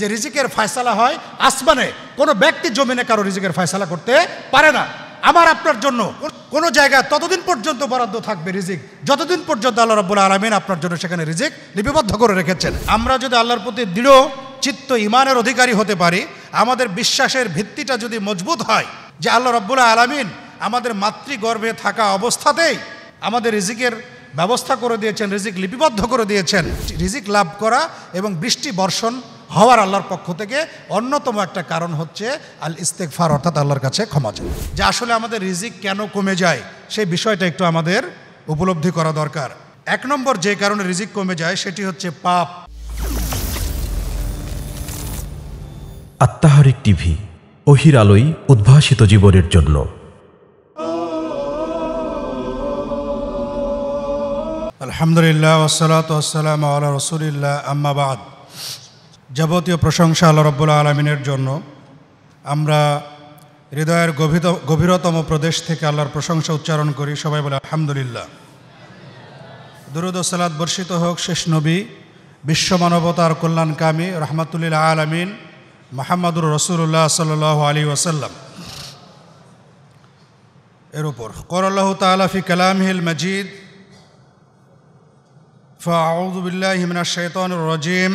যে রিজিকের ফয়সালা হয় আসমানে কোনো ব্যক্তি জমিনে কারো রিজিকের ফয়সালা করতে পারে না আমার আপনার জন্য কোনো জায়গায় ততদিন পর্যন্ত বরাদ্দ থাকবে রিজিক যতদিন পর্যন্ত আল্লাহ রব্বুল আলমিন আপনার জন্য সেখানে রিজিক লিপিবদ্ধ করে রেখেছেন আমরা যদি আল্লাহর প্রতি দৃঢ় চিত্ত ইমানের অধিকারী হতে পারি আমাদের বিশ্বাসের ভিত্তিটা যদি মজবুত হয় যে আল্লাহ রব্বুল আলমিন আমাদের মাতৃগর্ভে থাকা অবস্থাতেই আমাদের রিজিকের ব্যবস্থা করে দিয়েছেন রিজিক লিপিবদ্ধ করে দিয়েছেন রিজিক লাভ করা এবং বৃষ্টি বর্ষণ হওয়ার আল্লাহর পক্ষ থেকে অন্যতম একটা কারণ হচ্ছে আল ইস্তেকফার অর্থাৎ আল্লাহর কাছে ক্ষমা চাই যে আসলে আমাদের রিজিক কেন কমে যায় সেই বিষয়টা একটু আমাদের উপলব্ধি করা দরকার এক নম্বর যে কারণে রিজিক কমে যায় সেটি হচ্ছে পাপ আত্মাহারিক টিভি অহির আলোই উদ্ভাসিত জীবনের জন্য আলহামদুলিল্লাহ ওসালাত ওসালাম আল্লাহ রসুলিল্লাহ আম্মাবাদ যাবতীয় প্রশংসা আল্লাহ রব্বুল আলমিনের জন্য আমরা হৃদয়ের গভীর গভীরতম প্রদেশ থেকে আল্লাহর প্রশংসা উচ্চারণ করি সবাই বলে আলহামদুলিল্লাহ দুরুদ বর্ষিত হোক শেষ নবী বিশ্ব মানবতার কল্যাণকামী রহমাতুল্লিল্লা আলমিন মাহমুদুর রসুল্লাহ সাল আলী ওসাল্লাম এর উপর করল্লাহ তালাফি হিল মজিদ ফাউদুল্লাহ হিমনা শেতন রজিম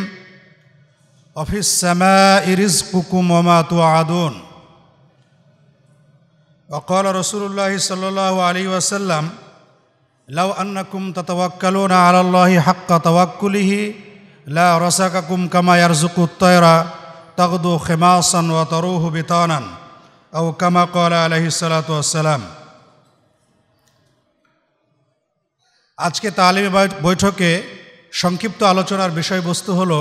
অফিস সামাইরিস কুকুম ওমা ওমাতু আদুন অকল রসুল্লাহি সাল আলী ওসাল্লাম লাউ আন্নাকুম ততওয়াক্কালু না আলাল্লাহি হাক্কা তওয়াক্কুলিহি লা রসাকাকুম কামা ইয়ারজুকু তয়রা তাগদু খেমাসান ও তরুহ বিতানান ও কামা কল আলহি সালাতু আজকে তালিম বৈঠকে সংক্ষিপ্ত আলোচনার বিষয়বস্তু হলো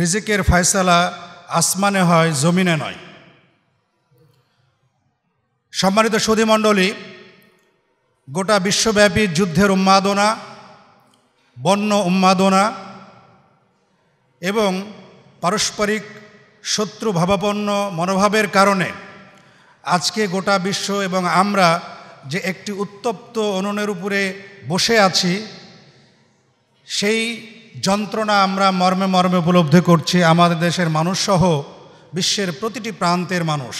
রিজিকের ফয়সালা আসমানে হয় জমিনে নয় সম্মানিত সুধীমণ্ডলী গোটা বিশ্বব্যাপী যুদ্ধের উন্মাদনা বন্য উন্মাদনা এবং পারস্পরিক শত্রু ভাবাপন্ন মনোভাবের কারণে আজকে গোটা বিশ্ব এবং আমরা যে একটি উত্তপ্ত অননের উপরে বসে আছি সেই যন্ত্রণা আমরা মর্মে মর্মে উপলব্ধি করছি আমাদের দেশের মানুষসহ বিশ্বের প্রতিটি প্রান্তের মানুষ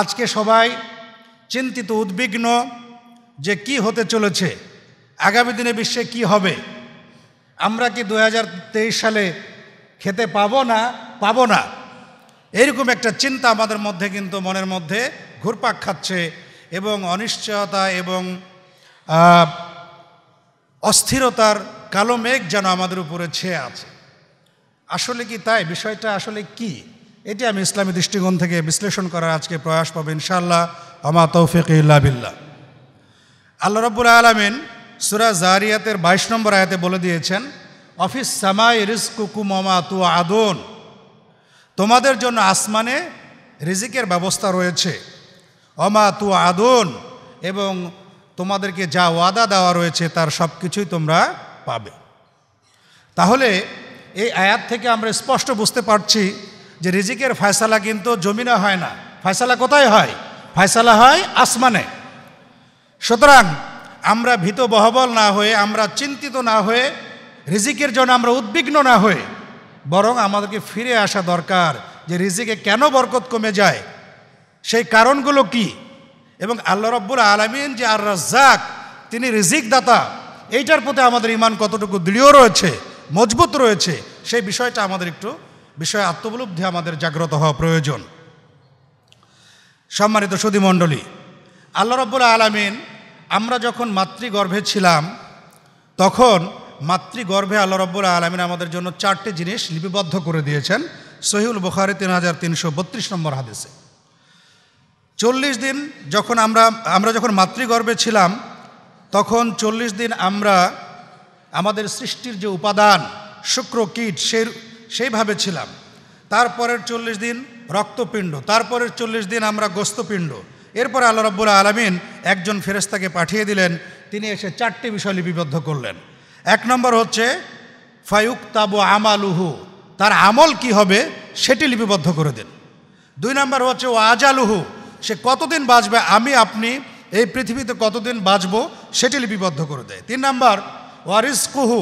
আজকে সবাই চিন্তিত উদ্বিগ্ন যে কি হতে চলেছে আগামী দিনে বিশ্বে কি হবে আমরা কি দু সালে খেতে পাবো না পাবো না এরকম একটা চিন্তা আমাদের মধ্যে কিন্তু মনের মধ্যে ঘুরপাক খাচ্ছে এবং অনিশ্চয়তা এবং অস্থিরতার কালো মেঘ যেন আমাদের উপরে ছেয়ে আছে আসলে কি তাই বিষয়টা আসলে কি এটি আমি ইসলামী দৃষ্টিকোণ থেকে বিশ্লেষণ করার আজকে প্রয়াস পাবো ইনশাল্লাহ আমা তৌফিক বিল্লাহ আল্লাহ রব্বুল আলমিন সুরা জারিয়াতের বাইশ নম্বর আয়াতে বলে দিয়েছেন অফিস সামাই রিস্কুকুমা তু আদন তোমাদের জন্য আসমানে রিজিকের ব্যবস্থা রয়েছে অমা তু আদন এবং তোমাদেরকে যা ওয়াদা দেওয়া রয়েছে তার সব কিছুই তোমরা পাবে তাহলে এই আয়াত থেকে আমরা স্পষ্ট বুঝতে পারছি যে রিজিকের ফয়সালা কিন্তু জমিনে হয় না ফয়সালা কোথায় হয় ফয়সালা হয় আসমানে সুতরাং আমরা ভীত বহবল না হয়ে আমরা চিন্তিত না হয়ে রিজিকের জন্য আমরা উদ্বিগ্ন না হয়ে বরং আমাদেরকে ফিরে আসা দরকার যে রিজিকে কেন বরকত কমে যায় সেই কারণগুলো কী এবং আল্লাহ রব্বুল আলমিন যে আর রাজ্জাক তিনি রিজিক দাতা এইটার প্রতি আমাদের ইমান কতটুকু দৃঢ় রয়েছে মজবুত রয়েছে সেই বিষয়টা আমাদের একটু বিষয়ে আত্মবলব্ধি আমাদের জাগ্রত হওয়া প্রয়োজন সম্মানিত মণ্ডলী আল্লাহ রব্বুল আলমিন আমরা যখন মাতৃগর্ভে ছিলাম তখন মাতৃগর্ভে আল্লাহ রব্বুল আলমিন আমাদের জন্য চারটি জিনিস লিপিবদ্ধ করে দিয়েছেন সহিউল বুখারি তিন হাজার তিনশো বত্রিশ নম্বর হাদিসে চল্লিশ দিন যখন আমরা আমরা যখন মাতৃগর্ভে ছিলাম তখন চল্লিশ দিন আমরা আমাদের সৃষ্টির যে উপাদান শুক্র কীট সেই সেইভাবে ছিলাম তারপরের চল্লিশ দিন রক্তপিণ্ড তারপরের চল্লিশ দিন আমরা গোস্তপিণ্ড এরপরে আল্লাহ রব্বুল আলমিন একজন ফেরেস্তাকে পাঠিয়ে দিলেন তিনি এসে চারটি বিষয় লিপিবদ্ধ করলেন এক নম্বর হচ্ছে ফায়ুক তাবু আমালুহু তার আমল কি হবে সেটি লিপিবদ্ধ করে দিন দুই নম্বর হচ্ছে ও আজালুহু সে কতদিন বাঁচবে আমি আপনি এই পৃথিবীতে কতদিন বাঁচব সেটি লিপিবদ্ধ করে দেয় তিন নাম্বার ওয়ারিস কুহু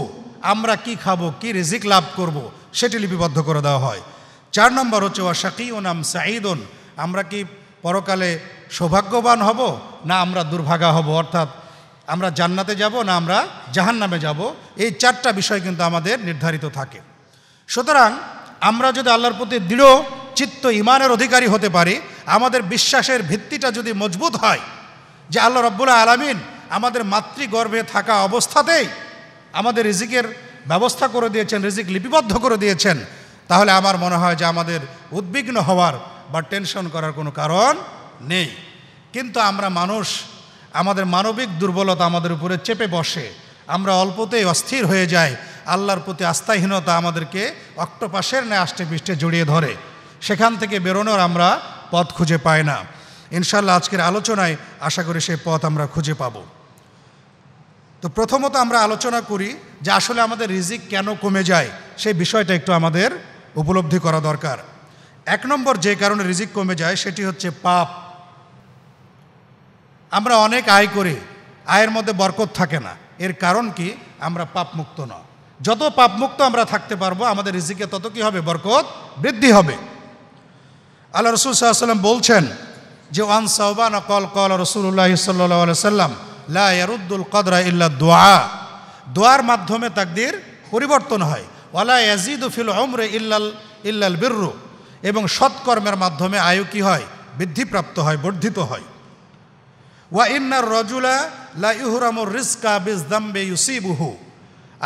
আমরা কি খাবো কি রিজিক লাভ করব সেটি লিপিবদ্ধ করে দেওয়া হয় চার নম্বর হচ্ছে ওয়াশাকি ও নাম সাঈদন আমরা কি পরকালে সৌভাগ্যবান হব না আমরা দুর্ভাগা হব অর্থাৎ আমরা জান্নাতে যাব না আমরা জাহান নামে যাব এই চারটা বিষয় কিন্তু আমাদের নির্ধারিত থাকে সুতরাং আমরা যদি আল্লাহর প্রতি দৃঢ় চিত্ত ইমানের অধিকারী হতে পারি আমাদের বিশ্বাসের ভিত্তিটা যদি মজবুত হয় যে আল্লাহ রব্বুল্লা আলমিন আমাদের মাতৃগর্ভে থাকা অবস্থাতেই আমাদের রিজিকের ব্যবস্থা করে দিয়েছেন রিজিক লিপিবদ্ধ করে দিয়েছেন তাহলে আমার মনে হয় যে আমাদের উদ্বিগ্ন হওয়ার বা টেনশন করার কোনো কারণ নেই কিন্তু আমরা মানুষ আমাদের মানবিক দুর্বলতা আমাদের উপরে চেপে বসে আমরা অল্পতেই অস্থির হয়ে যাই আল্লাহর প্রতি আস্থাহীনতা আমাদেরকে অক্টোপাসের ন্যায় আষ্টে পৃষ্ঠে জড়িয়ে ধরে সেখান থেকে বেরোনোর আমরা পথ খুঁজে পাই না ইনশাল্লাহ আজকের আলোচনায় আশা করি সেই পথ আমরা খুঁজে পাব তো প্রথমত আমরা আলোচনা করি যে আসলে আমাদের রিজিক কেন কমে যায় সেই বিষয়টা একটু আমাদের উপলব্ধি করা দরকার এক নম্বর যে কারণে রিজিক কমে যায় সেটি হচ্ছে পাপ আমরা অনেক আয় করি আয়ের মধ্যে বরকত থাকে না এর কারণ কি আমরা পাপ মুক্ত না যত পাপ মুক্ত আমরা থাকতে পারবো আমাদের রিজিকে তত কী হবে বরকত বৃদ্ধি হবে আল্লাহ রসুল সাল্লাম বলছেন যে ওয়ান সাহবান কল কল রসুল্লাহ সাল্লাহ সাল্লাম লারুদ্দুল কদরা ইল্লা দোয়া দোয়ার মাধ্যমে তাকদির পরিবর্তন হয় ওয়ালা ইয়াজিদ ফিল অমরে ইল্লাল ইল্লাল বিররু এবং সৎকর্মের মাধ্যমে আয়ু কী হয় বৃদ্ধিপ্রাপ্ত হয় বর্ধিত হয় ওয়া ইন্নার রজুলা লা ইহুরামুর রিস্কা বিজ ইউসি ইউসিবুহু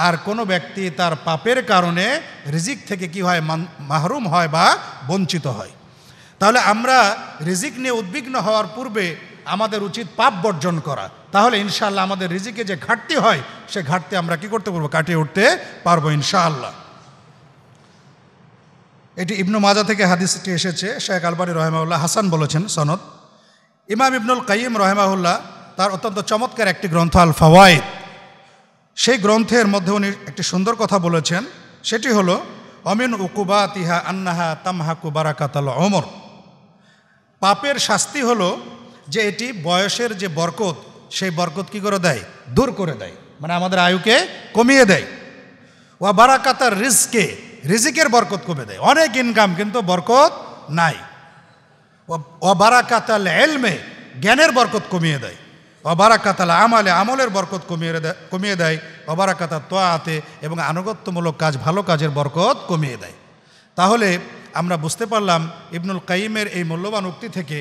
আর কোনো ব্যক্তি তার পাপের কারণে রিজিক থেকে কি হয় মাহরুম হয় বা বঞ্চিত হয় তাহলে আমরা রিজিক নিয়ে উদ্বিগ্ন হওয়ার পূর্বে আমাদের উচিত পাপ বর্জন করা তাহলে ইনশাআল্লাহ আমাদের রিজিকে যে ঘাটতি হয় সে ঘাটতি আমরা কি করতে পারবো কাটিয়ে উঠতে পারবো ইনশাআল্লাহ এটি ইবনু মাজা থেকে হাদিসটি এসেছে শেখ আলবানী রহেমাউল্লাহ হাসান বলেছেন সনদ ইমাম ইবনুল কাইম রহেমাউল্লাহ তার অত্যন্ত চমৎকার একটি গ্রন্থ আল ফাওয়াইদ সেই গ্রন্থের মধ্যে উনি একটি সুন্দর কথা বলেছেন সেটি হলো অমিন উকুবা তিহা আন্নাহা তামহাকু বারাকাতাল অমর পাপের শাস্তি হলো যে এটি বয়সের যে বরকত সেই বরকত কি করে দেয় দূর করে দেয় মানে আমাদের আয়ুকে কমিয়ে দেয় ওয়া বারাকাতার রিস্কে রিজিকের বরকত কমে দেয় অনেক ইনকাম কিন্তু বরকত নাই ও অবারাকাতাল এলমে জ্ঞানের বরকত কমিয়ে দেয় অবারাকাতাল আমালে আমলের বরকত কমিয়ে দেয় কমিয়ে দেয় অবারাকাতা তোয়াতে এবং আনুগত্যমূলক কাজ ভালো কাজের বরকত কমিয়ে দেয় তাহলে আমরা বুঝতে পারলাম ইবনুল কাইমের এই মূল্যবান উক্তি থেকে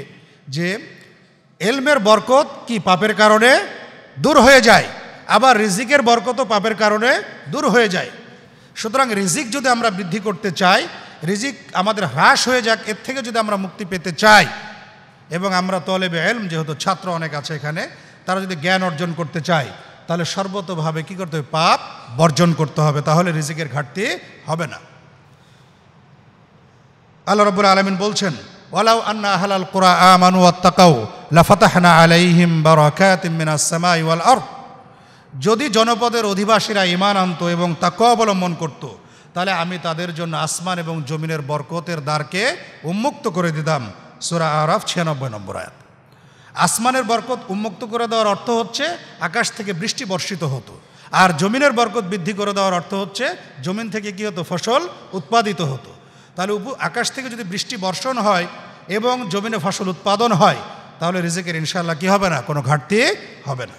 যে এলমের বরকত কি পাপের কারণে দূর হয়ে যায় আবার রিজিকের বরকতও পাপের কারণে দূর হয়ে যায় সুতরাং রিজিক যদি আমরা বৃদ্ধি করতে চাই রিজিক আমাদের হ্রাস হয়ে যাক এর থেকে যদি আমরা মুক্তি পেতে চাই এবং আমরা তলেবে এলম যেহেতু ছাত্র অনেক আছে এখানে তারা যদি জ্ঞান অর্জন করতে চায় তাহলে সর্বতভাবে কি করতে হবে পাপ বর্জন করতে হবে তাহলে রিজিকের ঘাটতি হবে না আল্লাহ রব্বুল আলমিন বলছেন ওয়ালাউ আন্না আহলাল কোরআ আমানু আত্তাকাউ লাফাতাহনা আলাইহিম বারাকাতিমিনাসসামাই ওয়াল আরদ যদি জনপদের অধিবাসীরা ইমান আনত এবং তাকে অবলম্বন করত তাহলে আমি তাদের জন্য আসমান এবং জমিনের বরকতের দ্বারকে উন্মুক্ত করে দিতাম সুরা আরফ ছিয়ানব্বই নম্বর আয়াত আসমানের বরকত উন্মুক্ত করে দেওয়ার অর্থ হচ্ছে আকাশ থেকে বৃষ্টি বর্ষিত হতো আর জমিনের বরকত বৃদ্ধি করে দেওয়ার অর্থ হচ্ছে জমিন থেকে কী হতো ফসল উৎপাদিত হতো তাহলে উপ আকাশ থেকে যদি বৃষ্টি বর্ষণ হয় এবং জমিনে ফসল উৎপাদন হয় তাহলে রিজিকের ইনশাল্লাহ কী হবে না কোনো ঘাটতি হবে না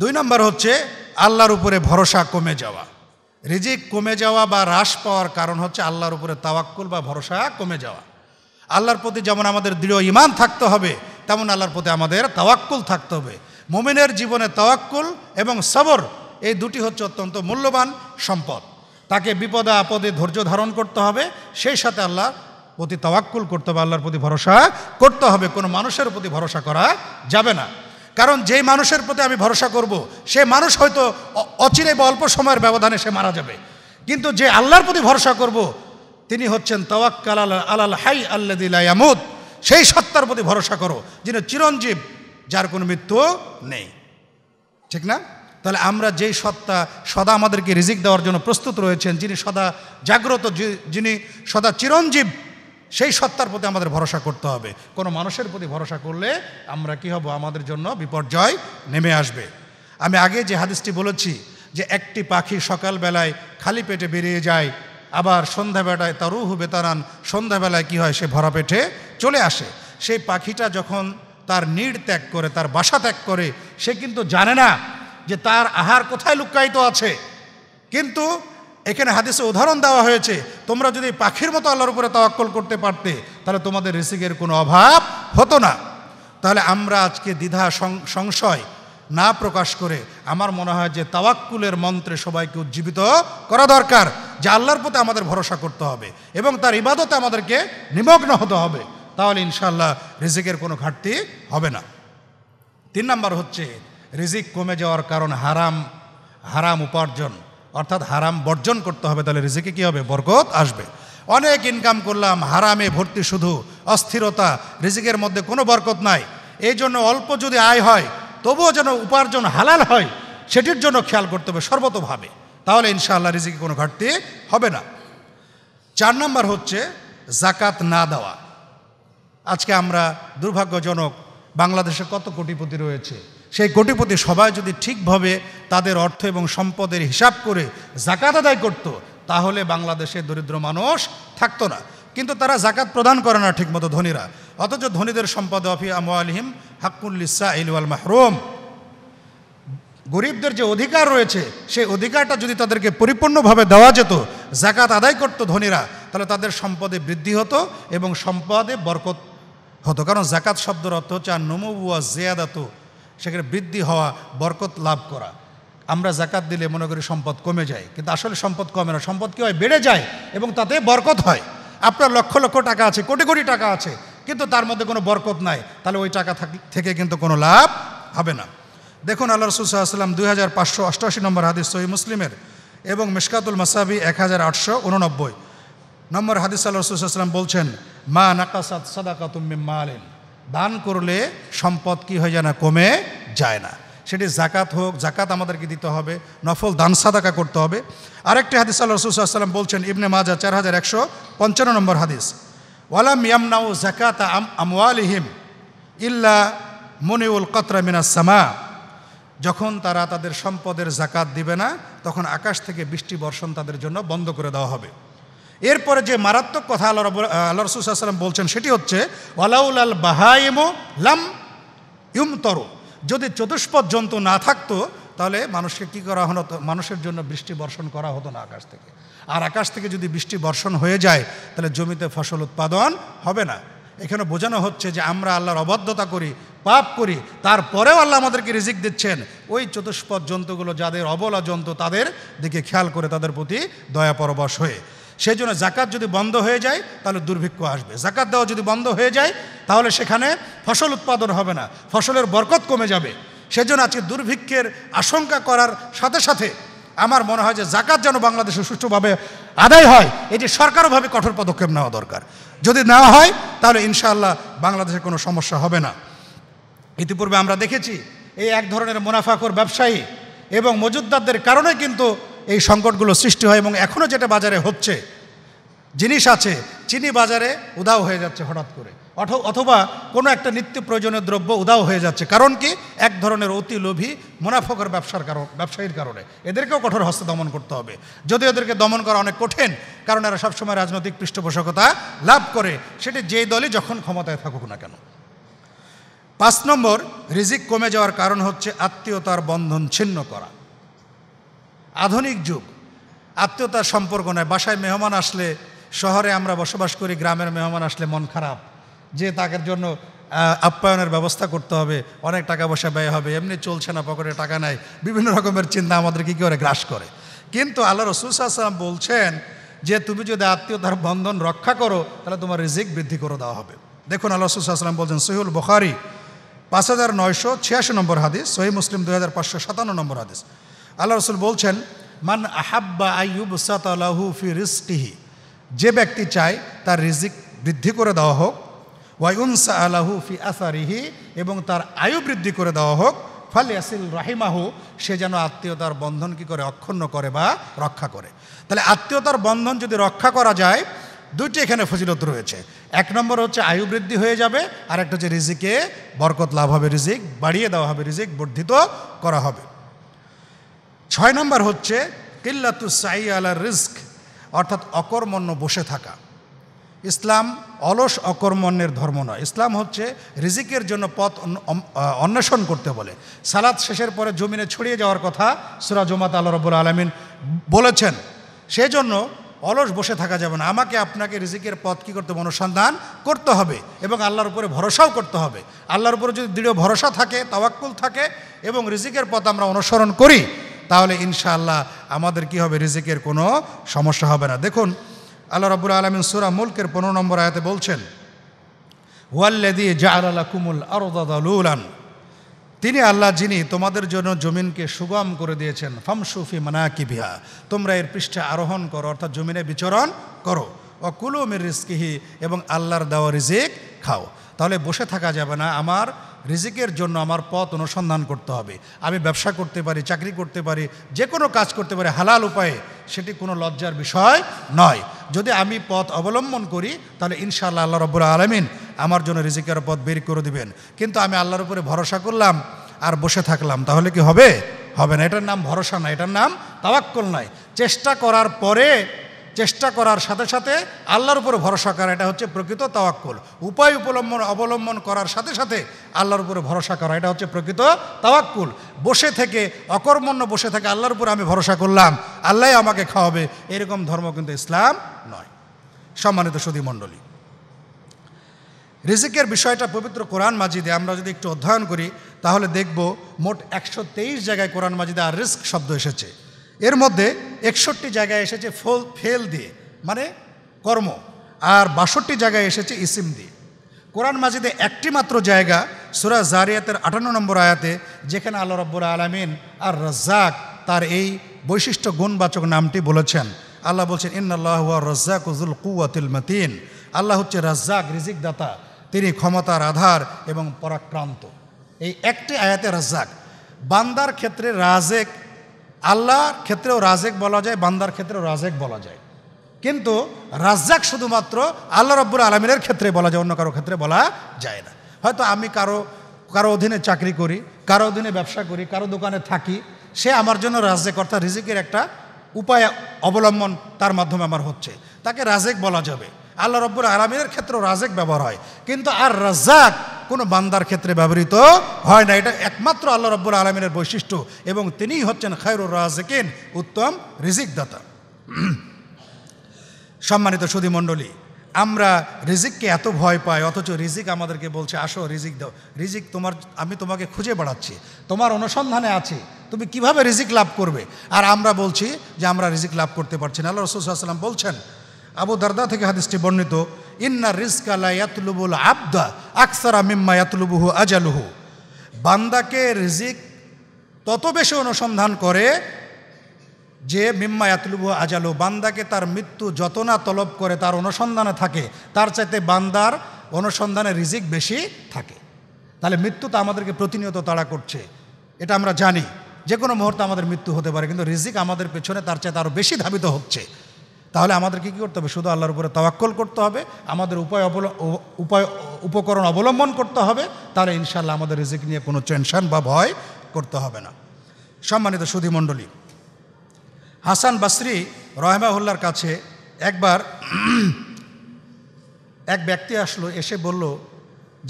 দুই নম্বর হচ্ছে আল্লাহর উপরে ভরসা কমে যাওয়া রিজিক কমে যাওয়া বা হ্রাস পাওয়ার কারণ হচ্ছে আল্লাহর উপরে তাওয়াক্কুল বা ভরসা কমে যাওয়া আল্লাহর প্রতি যেমন আমাদের দৃঢ় ইমান থাকতে হবে তেমন আল্লাহর প্রতি আমাদের তাওয়াক্কুল থাকতে হবে মোমিনের জীবনে তাওয়াক্কুল এবং সবর এই দুটি হচ্ছে অত্যন্ত মূল্যবান সম্পদ তাকে বিপদে আপদে ধৈর্য ধারণ করতে হবে সেই সাথে আল্লাহ প্রতি তাওয়াক্কুল করতে হবে আল্লাহর প্রতি ভরসা করতে হবে কোনো মানুষের প্রতি ভরসা করা যাবে না কারণ যেই মানুষের প্রতি আমি ভরসা করব। সে মানুষ হয়তো অচিরে বা অল্প সময়ের ব্যবধানে সে মারা যাবে কিন্তু যে আল্লাহর প্রতি ভরসা করব। তিনি হচ্ছেন তাওয়াক্কাল আলাল হাই আল্লাদিলায়ামুদ সেই সত্তার প্রতি ভরসা করো যিনি চিরঞ্জীব যার কোনো মৃত্যু নেই ঠিক না তাহলে আমরা যেই সত্তা সদা আমাদেরকে রিজিক দেওয়ার জন্য প্রস্তুত রয়েছেন যিনি সদা জাগ্রত যিনি সদা চিরঞ্জীব সেই সত্তার প্রতি আমাদের ভরসা করতে হবে কোনো মানুষের প্রতি ভরসা করলে আমরা কি হব আমাদের জন্য বিপর্যয় নেমে আসবে আমি আগে যে হাদিসটি বলেছি যে একটি পাখি সকালবেলায় খালি পেটে বেরিয়ে যায় আবার সন্ধ্যাবেলায় তারুহু বেতারান সন্ধ্যাবেলায় কি হয় সে ভরা পেটে চলে আসে সেই পাখিটা যখন তার নিড় ত্যাগ করে তার বাসা ত্যাগ করে সে কিন্তু জানে না যে তার আহার কোথায় লুক্কায়িত আছে কিন্তু এখানে হাদিসে উদাহরণ দেওয়া হয়েছে তোমরা যদি পাখির মতো আল্লাহর উপরে তাওয়াক্কল করতে পারতে তাহলে তোমাদের রিসিকের কোনো অভাব হতো না তাহলে আমরা আজকে দ্বিধা সংশয় না প্রকাশ করে আমার মনে হয় যে তাওয়াক্কুলের মন্ত্রে সবাইকে উজ্জীবিত করা দরকার যে আল্লাহর প্রতি আমাদের ভরসা করতে হবে এবং তার ইবাদতে আমাদেরকে নিমগ্ন হতে হবে তাহলে ইনশাল্লাহ রিজিকের কোনো ঘাটতি হবে না তিন নম্বর হচ্ছে রিজিক কমে যাওয়ার কারণ হারাম হারাম উপার্জন অর্থাৎ হারাম বর্জন করতে হবে তাহলে রিজিকে কী হবে বরকত আসবে অনেক ইনকাম করলাম হারামে ভর্তি শুধু অস্থিরতা রিজিকের মধ্যে কোনো বরকত নাই এই জন্য অল্প যদি আয় হয় তবুও যেন উপার্জন হালাল হয় সেটির জন্য খেয়াল করতে হবে সর্বতভাবে তাহলে ইনশাআল্লাহ রিজিকে কোনো ঘাটতি হবে না চার নম্বর হচ্ছে জাকাত না দেওয়া আজকে আমরা দুর্ভাগ্যজনক বাংলাদেশে কত কোটিপতি রয়েছে সেই কোটিপতি সবাই যদি ঠিকভাবে তাদের অর্থ এবং সম্পদের হিসাব করে জাকাত আদায় করত তাহলে বাংলাদেশে দরিদ্র মানুষ থাকতো না কিন্তু তারা জাকাত প্রদান করে না ঠিকমতো ধনীরা অথচ ধনীদের সম্পদ অফি আমলিহিম হাকুল্লিসা ইলওয়াল মাহরুম গরিবদের যে অধিকার রয়েছে সেই অধিকারটা যদি তাদেরকে পরিপূর্ণভাবে দেওয়া যেত জাকাত আদায় করত ধনীরা তাহলে তাদের সম্পদে বৃদ্ধি হতো এবং সম্পদে বরকত হতো কারণ জাকাত শব্দের অর্থ হচ্ছে আর নমুয়া জেয়াদাতো সেখানে বৃদ্ধি হওয়া বরকত লাভ করা আমরা জাকাত দিলে মনে করি সম্পদ কমে যায় কিন্তু আসলে সম্পদ কমে না সম্পদ কী হয় বেড়ে যায় এবং তাতে বরকত হয় আপনার লক্ষ লক্ষ টাকা আছে কোটি কোটি টাকা আছে কিন্তু তার মধ্যে কোনো বরকত নাই তাহলে ওই টাকা থেকে কিন্তু কোনো লাভ হবে না দেখুন আল্লাহ রসুল সাল্লাম দুই হাজার পাঁচশো অষ্টআশি নম্বর হাদিস সহি মুসলিমের এবং মিসকাতুল মাসাবি এক হাজার আটশো উননব্বই নম্বর হাদিস আল্লাহ রসুল বলছেন মা নাকাসাদ সাদাকাতুম মিম্মা আলেন দান করলে সম্পদ কি হয়ে যায় না কমে যায় না সেটি জাকাত হোক জাকাত আমাদেরকে দিতে হবে নফল দান সাদাকা করতে হবে আরেকটি হাদিস আল্লাহ রসুলাম বলছেন ইবনে মাজা চার হাজার একশো পঞ্চান্ন নম্বর হাদিস ওয়ালাম ইয়ামনাউ জাকাত আমওয়ালিহিম ইল্লা মনিউল কতরা মিনাস সামা যখন তারা তাদের সম্পদের জাকাত দিবে না তখন আকাশ থেকে বৃষ্টি বর্ষণ তাদের জন্য বন্ধ করে দেওয়া হবে এরপরে যে মারাত্মক কথা আল্লাহ রব আল্লাহ রসুলাম বলছেন সেটি হচ্ছে ওয়ালাউলাল বাহাইমো লাম ইউমতর যদি চতুষ্পদ জন্তু না থাকতো তাহলে মানুষকে কি করা হতো মানুষের জন্য বৃষ্টি বর্ষণ করা হতো না আকাশ থেকে আর আকাশ থেকে যদি বৃষ্টি বর্ষণ হয়ে যায় তাহলে জমিতে ফসল উৎপাদন হবে না এখানে বোঝানো হচ্ছে যে আমরা আল্লাহর অবদ্ধতা করি পাপ করি তারপরেও আল্লাহ আমাদেরকে রিজিক দিচ্ছেন ওই চতুষ্পদ জন্তুগুলো যাদের অবলা জন্তু তাদের দিকে খেয়াল করে তাদের প্রতি দয়া পরবশ হয়ে সেই জন্য জাকাত যদি বন্ধ হয়ে যায় তাহলে দুর্ভিক্ষ আসবে জাকাত দেওয়া যদি বন্ধ হয়ে যায় তাহলে সেখানে ফসল উৎপাদন হবে না ফসলের বরকত কমে যাবে সেজন্য আজকে দুর্ভিক্ষের আশঙ্কা করার সাথে সাথে আমার মনে হয় যে জাকাত যেন বাংলাদেশে সুষ্ঠুভাবে আদায় হয় এটি সরকারভাবে কঠোর পদক্ষেপ নেওয়া দরকার যদি নেওয়া হয় তাহলে ইনশাআল্লাহ বাংলাদেশে কোনো সমস্যা হবে না ইতিপূর্বে আমরা দেখেছি এই এক ধরনের মুনাফাখোর ব্যবসায়ী এবং মজুদ্দারদের কারণে কিন্তু এই সংকটগুলো সৃষ্টি হয় এবং এখনও যেটা বাজারে হচ্ছে জিনিস আছে চিনি বাজারে উদাও হয়ে যাচ্ছে হঠাৎ করে অথবা কোনো একটা নিত্য প্রয়োজনীয় দ্রব্য উদাও হয়ে যাচ্ছে কারণ কি এক ধরনের অতি লোভী মুনাফকর ব্যবসার কারণ ব্যবসায়ীর কারণে এদেরকেও কঠোর হস্তে দমন করতে হবে যদি এদেরকে দমন করা অনেক কঠিন কারণ এরা সবসময় রাজনৈতিক পৃষ্ঠপোষকতা লাভ করে সেটি যে দলই যখন ক্ষমতায় থাকুক না কেন পাঁচ নম্বর রিজিক কমে যাওয়ার কারণ হচ্ছে আত্মীয়তার বন্ধন ছিন্ন করা আধুনিক যুগ আত্মীয়তার সম্পর্ক নয় বাসায় মেহমান আসলে শহরে আমরা বসবাস করি গ্রামের মেহমান আসলে মন খারাপ যে তাদের জন্য আপ্যায়নের ব্যবস্থা করতে হবে অনেক টাকা পয়সা ব্যয় হবে এমনি চলছে না পকেটে টাকা নাই বিভিন্ন রকমের চিন্তা আমাদের কী করে গ্রাস করে কিন্তু আল্লাহ রসুলাম বলছেন যে তুমি যদি আত্মীয়তার বন্ধন রক্ষা করো তাহলে তোমার রিজিক বৃদ্ধি করে দেওয়া হবে দেখুন আল্লাহ রসুলাম বলছেন সহিউল বখারি পাঁচ হাজার নয়শো ছিয়াশি নম্বর হাদিস সহি মুসলিম দুই হাজার পাঁচশো সাতান্ন নম্বর হাদিস আল্লাহ রসুল বলছেন মান আহাব্বা আইব সাতালাহু ফি রিস্কিহি যে ব্যক্তি চায় তার রিজিক বৃদ্ধি করে দেওয়া হোক ওয়াইউনসা আলাহু ফি আসারিহি এবং তার আয়ু বৃদ্ধি করে দেওয়া হোক ফাল ইয়াসিল রাহিমাহু সে যেন আত্মীয়তার বন্ধন কি করে অক্ষুণ্ণ করে বা রক্ষা করে তাহলে আত্মীয়তার বন্ধন যদি রক্ষা করা যায় দুইটি এখানে ফজিলত রয়েছে এক নম্বর হচ্ছে আয়ু বৃদ্ধি হয়ে যাবে আর একটা হচ্ছে রিজিকে বরকত লাভ হবে রিজিক বাড়িয়ে দেওয়া হবে রিজিক বর্ধিত করা হবে ছয় নম্বর হচ্ছে কিল্লাতু সাই আলার রিস্ক অর্থাৎ অকর্মণ্য বসে থাকা ইসলাম অলস অকর্মণ্যের ধর্ম নয় ইসলাম হচ্ছে রিজিকের জন্য পথ অন্বেষণ করতে বলে সালাদ শেষের পরে জমিনে ছড়িয়ে যাওয়ার কথা উমাত আল্লাহ রবুল আলমিন বলেছেন সেজন্য অলস বসে থাকা যাবে না আমাকে আপনাকে রিজিকের পথ কী করতে হবে অনুসন্ধান করতে হবে এবং আল্লাহর উপরে ভরসাও করতে হবে আল্লাহর উপরে যদি দৃঢ় ভরসা থাকে তাওয়াক্কুল থাকে এবং রিজিকের পথ আমরা অনুসরণ করি তাহলে ইনশাআল্লাহ আমাদের কি হবে রিজিকের কোনো সমস্যা হবে না দেখুন আল্লাহ রাবুল আলমিন সুরা মুলকের পনেরো নম্বর আয়াতে বলছেন ওয়াল্লেদি জাহালা কুমুল আরদাদুলান তিনি আল্লাহ যিনি তোমাদের জন্য জমিনকে সুগম করে দিয়েছেন ফামসুফি মানাকি বিহা তোমরা এর পৃষ্ঠে আরোহণ করো অর্থাৎ জমিনে বিচরণ করো অকুলমের রিস্কিহি এবং আল্লাহর দেওয়া রিজিক খাও তাহলে বসে থাকা যাবে না আমার রিজিকের জন্য আমার পথ অনুসন্ধান করতে হবে আমি ব্যবসা করতে পারি চাকরি করতে পারি যে কোনো কাজ করতে পারি হালাল উপায়ে সেটি কোনো লজ্জার বিষয় নয় যদি আমি পথ অবলম্বন করি তাহলে ইনশাআল্লাহ আল্লাহ রব্বুল আলমিন আমার জন্য রিজিকের পথ বের করে দিবেন কিন্তু আমি আল্লাহর উপরে ভরসা করলাম আর বসে থাকলাম তাহলে কি হবে হবে না এটার নাম ভরসা না এটার নাম তাবাক্কল নয় চেষ্টা করার পরে চেষ্টা করার সাথে সাথে আল্লাহর উপর ভরসা করা এটা হচ্ছে প্রকৃত তাওয়াক্কুল উপায় উপলম্বন অবলম্বন করার সাথে সাথে আল্লাহর উপরে ভরসা করা এটা হচ্ছে প্রকৃত তাওয়াক্কুল বসে থেকে অকর্মণ্য বসে থেকে আল্লাহর উপরে আমি ভরসা করলাম আল্লাহ আমাকে খাওয়াবে এরকম ধর্ম কিন্তু ইসলাম নয় সম্মানিত সুদী মণ্ডলী রিজিকের বিষয়টা পবিত্র কোরআন মাজিদে আমরা যদি একটু অধ্যয়ন করি তাহলে দেখব মোট একশো জায়গায় কোরআন মাজিদে আর রিস্ক শব্দ এসেছে এর মধ্যে একষট্টি জায়গায় এসেছে ফল ফেল দিয়ে মানে কর্ম আর বাষট্টি জায়গায় এসেছে ইসিম দিয়ে কোরআন মাজিদে একটি মাত্র জায়গা সুরা জারিয়াতের আটান্ন নম্বর আয়াতে যেখানে আল্লাহ রব্বুল আলমিন আর রাজ্জাক তার এই বৈশিষ্ট্য গুণবাচক নামটি বলেছেন আল্লাহ বলছেন ইন্নআল্লাহ রাজ্জাক উজুল কুয়াতিল মতিন আল্লাহ হচ্ছে রাজ্জাক রিজিক দাতা তিনি ক্ষমতার আধার এবং পরাক্রান্ত এই একটি আয়াতে রাজ্জাক বান্দার ক্ষেত্রে রাজেক আল্লাহর ক্ষেত্রেও রাজেক বলা যায় বান্দার ক্ষেত্রেও রাজেক বলা যায় কিন্তু রাজ্জাক শুধুমাত্র আল্লাহ রব্বুর আলমিনের ক্ষেত্রে বলা যায় অন্য কারো ক্ষেত্রে বলা যায় না হয়তো আমি কারো কারো অধীনে চাকরি করি কারো অধীনে ব্যবসা করি কারো দোকানে থাকি সে আমার জন্য রাজ্জাক অর্থাৎ রিজিকের একটা উপায় অবলম্বন তার মাধ্যমে আমার হচ্ছে তাকে রাজেক বলা যাবে আল্লাহ রব্বুল আলমিনের ক্ষেত্রে রাজেক ব্যবহার হয় কিন্তু আর রাজাক কোনো বান্দার ক্ষেত্রে ব্যবহৃত হয় না এটা একমাত্র আল্লাহ রব্বুল আলমিনের বৈশিষ্ট্য এবং তিনিই হচ্ছেন খায়রুর রাজেকিন উত্তম রিজিকদাতা সম্মানিত মন্ডলী আমরা রিজিককে এত ভয় পাই অথচ রিজিক আমাদেরকে বলছে আসো রিজিক দাও রিজিক তোমার আমি তোমাকে খুঁজে বেড়াচ্ছি তোমার অনুসন্ধানে আছে তুমি কিভাবে রিজিক লাভ করবে আর আমরা বলছি যে আমরা রিজিক লাভ করতে পারছি না আল্লাহ রসুল সাল্লাম বলছেন আবু দর্দা থেকে হাদিসটি বর্ণিত ইন্না রিস্কালা ইয়াতলুবুল আবদা আকসারা মিম্মা ইয়াতলুবুহু আজালুহু বান্দাকে রিজিক তত বেশি অনুসন্ধান করে যে মিম্মা ইয়াতলুবু আজালু বান্দাকে তার মৃত্যু যত না তলব করে তার অনুসন্ধানে থাকে তার চাইতে বান্দার অনুসন্ধানে রিজিক বেশি থাকে তাহলে মৃত্যু তো আমাদেরকে প্রতিনিয়ত তাড়া করছে এটা আমরা জানি যে কোনো মুহূর্তে আমাদের মৃত্যু হতে পারে কিন্তু রিজিক আমাদের পেছনে তার চাইতে আরও বেশি ধাবিত হচ্ছে তাহলে আমাদেরকে কী করতে হবে শুধু আল্লাহর উপরে তাওয়াক্কল করতে হবে আমাদের উপায় উপায় উপকরণ অবলম্বন করতে হবে তাহলে ইনশাল্লাহ আমাদের রিজিক নিয়ে কোনো টেনশন বা ভয় করতে হবে না সম্মানিত সুধীমণ্ডলী হাসান বাসরি রহেমাহুল্লার কাছে একবার এক ব্যক্তি আসলো এসে বলল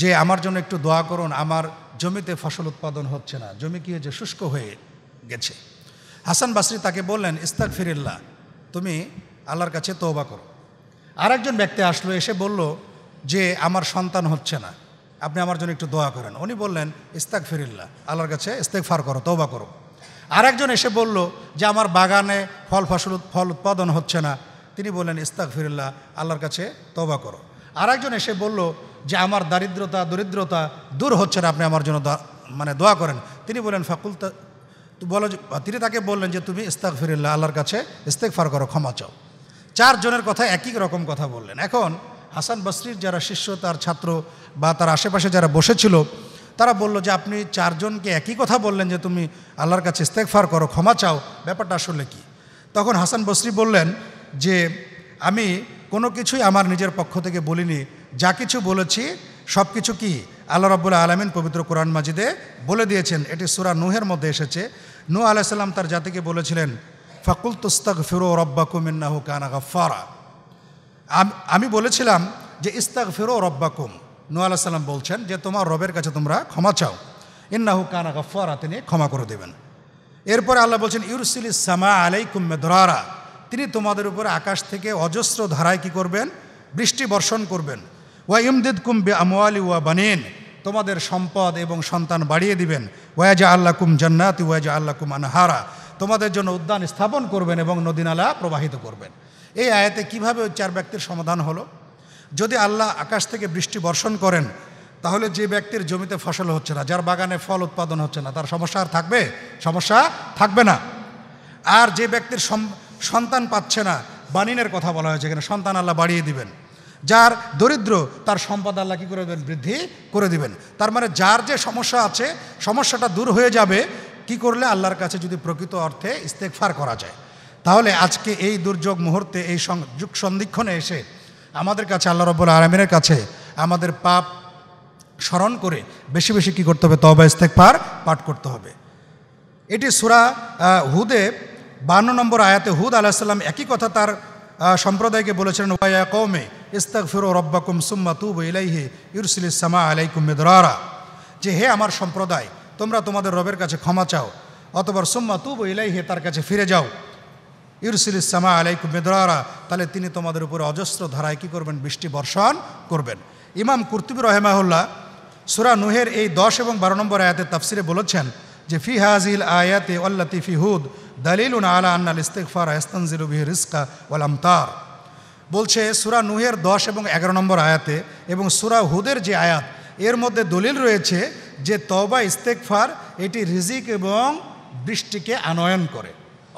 যে আমার জন্য একটু দোয়া করুন আমার জমিতে ফসল উৎপাদন হচ্ছে না জমি কি হয়েছে শুষ্ক হয়ে গেছে হাসান বাসরি তাকে বললেন ইস্তাক ফিরিল্লা তুমি আল্লাহর কাছে তৌবা করো আরেকজন ব্যক্তি আসলো এসে বলল যে আমার সন্তান হচ্ছে না আপনি আমার জন্য একটু দোয়া করেন উনি বললেন ইস্তাক ফিরিল্লা আল্লাহর কাছে ফার করো তৌবা করো আরেকজন এসে বলল যে আমার বাগানে ফল ফসল ফল উৎপাদন হচ্ছে না তিনি বললেন ইস্তাক ফিরিল্লা আল্লাহর কাছে তৌবা করো আরেকজন এসে বলল যে আমার দারিদ্রতা দরিদ্রতা দূর হচ্ছে না আপনি আমার জন্য মানে দোয়া করেন তিনি বললেন ফাকুল বলো তিনি তাকে বললেন যে তুমি ইস্তাক ফিরিল্লা আল্লাহর কাছে ফার করো ক্ষমা চাও চারজনের কথা একই রকম কথা বললেন এখন হাসান বসরির যারা শিষ্য তার ছাত্র বা তার আশেপাশে যারা বসেছিল তারা বলল যে আপনি চারজনকে একই কথা বললেন যে তুমি আল্লাহর কাছে ইস্তেকফার করো ক্ষমা চাও ব্যাপারটা আসলে কি তখন হাসান বসরি বললেন যে আমি কোনো কিছুই আমার নিজের পক্ষ থেকে বলিনি যা কিছু বলেছি সব কিছু কি আল্লাহ রব্বুল্লা আলমিন পবিত্র কোরআন মাজিদে বলে দিয়েছেন এটি সুরা নুহের মধ্যে এসেছে নু আলাইসাল্লাম তার জাতিকে বলেছিলেন ফাকুল তোস্তাক ফিরো রব্বাকুম ইন্নাহু কানা গাফারা আমি বলেছিলাম যে ইস্তাক ফিরো রব্বাকুম নোয়াল সাল্লাম বলছেন যে তোমার রবের কাছে তোমরা ক্ষমা চাও ইন্নাহু কানা গাফারা তিনি ক্ষমা করে দেবেন এরপরে আল্লাহ বলছেন ইউরসিল সামা আলাইকুম দরারা তিনি তোমাদের উপরে আকাশ থেকে অজস্র ধারায় কি করবেন বৃষ্টি বর্ষণ করবেন ওয়া ইমদিদ কুম্বে আমি ওয়া বানেন তোমাদের সম্পদ এবং সন্তান বাড়িয়ে দিবেন ওয়াজা আল্লাহ কুম জান্নাত ওয়াজা আল্লাহ কুম আনহারা তোমাদের জন্য উদ্যান স্থাপন করবেন এবং নদীনালা প্রবাহিত করবেন এই আয়াতে কিভাবে ওই চার ব্যক্তির সমাধান হলো যদি আল্লাহ আকাশ থেকে বৃষ্টি বর্ষণ করেন তাহলে যে ব্যক্তির জমিতে ফসল হচ্ছে না যার বাগানে ফল উৎপাদন হচ্ছে না তার সমস্যা আর থাকবে সমস্যা থাকবে না আর যে ব্যক্তির সন্তান পাচ্ছে না বানিনের কথা বলা হয়েছে এখানে সন্তান আল্লাহ বাড়িয়ে দিবেন যার দরিদ্র তার সম্পদ আল্লাহ কী করে দেবেন বৃদ্ধি করে দিবেন তার মানে যার যে সমস্যা আছে সমস্যাটা দূর হয়ে যাবে কি করলে আল্লাহর কাছে যদি প্রকৃত অর্থে ইস্তেকফার করা যায় তাহলে আজকে এই দুর্যোগ মুহূর্তে এই যুগ সন্ধিক্ষণে এসে আমাদের কাছে আল্লাহ রব্বুল আলমিনের কাছে আমাদের পাপ স্মরণ করে বেশি বেশি কি করতে হবে তবা ইস্তেকফার পাঠ করতে হবে এটি সুরা হুদে বান্ন নম্বর আয়াতে হুদ আলাহিসাল্লাম একই কথা তার সম্প্রদায়কে বলেছিলেন ওয়াইয়া কৌমে ইস্তাক ফিরো রব্বাকুম সুম্মা তুব ইলাইহে ইউরসিল ইসামা আলাইকুম মেদরারা যে হে আমার সম্প্রদায় তোমরা তোমাদের রবের কাছে ক্ষমা চাও অতবার সোম্মা তুব ইলাইহে তার কাছে ফিরে যাও ইরসিল ইসামা আলাইকু মেদরারা তাহলে তিনি তোমাদের উপরে অজস্র ধারায় কী করবেন বৃষ্টি বর্ষণ করবেন ইমাম কুর্তুবি রহেমাহুল্লাহ সুরা নুহের এই দশ এবং বারো নম্বর আয়াতে তাফসিরে বলেছেন যে ফি হাজিল আয়াতে আল্লাতি ফি হুদ দালিল আলা আন্নাল ইস্তেকফার আস্তানজিল বিহ রিস্কা ওয়াল আমতার বলছে সুরা নুহের দশ এবং এগারো নম্বর আয়াতে এবং সুরা হুদের যে আয়াত এর মধ্যে দলিল রয়েছে যে তবা ইস্তেকফার এটি রিজিক এবং বৃষ্টিকে আনয়ন করে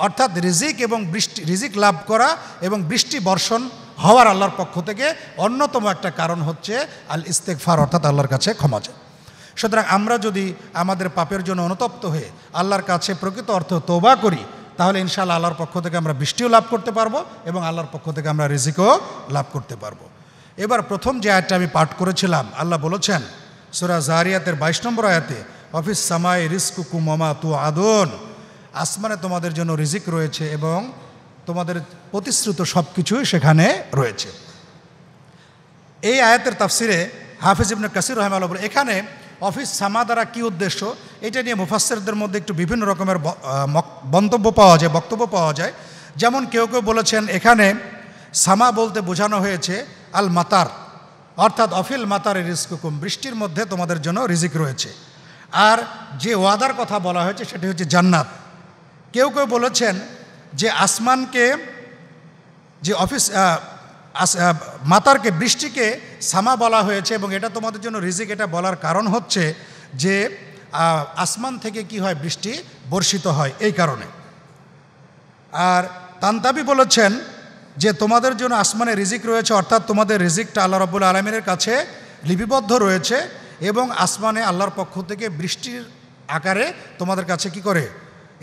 অর্থাৎ রিজিক এবং বৃষ্টি রিজিক লাভ করা এবং বৃষ্টি বর্ষণ হওয়ার আল্লাহর পক্ষ থেকে অন্যতম একটা কারণ হচ্ছে আল ইস্তেকফার অর্থাৎ আল্লাহর কাছে ক্ষমা চায় সুতরাং আমরা যদি আমাদের পাপের জন্য অনুতপ্ত হয়ে আল্লাহর কাছে প্রকৃত অর্থ তোবা করি তাহলে ইনশাআল্লাহ আল্লাহর পক্ষ থেকে আমরা বৃষ্টিও লাভ করতে পারবো এবং আল্লাহর পক্ষ থেকে আমরা রিজিকও লাভ করতে পারবো এবার প্রথম যে আয়টা আমি পাঠ করেছিলাম আল্লাহ বলেছেন সুরা জারিয়াতের বাইশ নম্বর আয়াতে অফিস সামাই রিস্কু কুমমা তু আদন আসমানে তোমাদের জন্য রিজিক রয়েছে এবং তোমাদের প্রতিশ্রুত সব কিছুই সেখানে রয়েছে এই আয়াতের তাফসিরে হাফিজ ইবনে কাসির রহমান এখানে অফিস সামা দ্বারা কী উদ্দেশ্য এটা নিয়ে মুফাসেরদের মধ্যে একটু বিভিন্ন রকমের মন্তব্য পাওয়া যায় বক্তব্য পাওয়া যায় যেমন কেউ কেউ বলেছেন এখানে সামা বলতে বোঝানো হয়েছে আল মাতার অর্থাৎ অফিল মাতার রিস্কুকুম বৃষ্টির মধ্যে তোমাদের জন্য রিজিক রয়েছে আর যে ওয়াদার কথা বলা হয়েছে সেটি হচ্ছে জান্নাত কেউ কেউ বলেছেন যে আসমানকে যে অফিস মাতারকে বৃষ্টিকে সামা বলা হয়েছে এবং এটা তোমাদের জন্য রিজিক এটা বলার কারণ হচ্ছে যে আসমান থেকে কি হয় বৃষ্টি বর্ষিত হয় এই কারণে আর তান্তাবি বলেছেন যে তোমাদের জন্য আসমানে রিজিক রয়েছে অর্থাৎ তোমাদের রিজিকটা আল্লাহ রব্বুল আলমিনের কাছে লিপিবদ্ধ রয়েছে এবং আসমানে আল্লাহর পক্ষ থেকে বৃষ্টির আকারে তোমাদের কাছে কি করে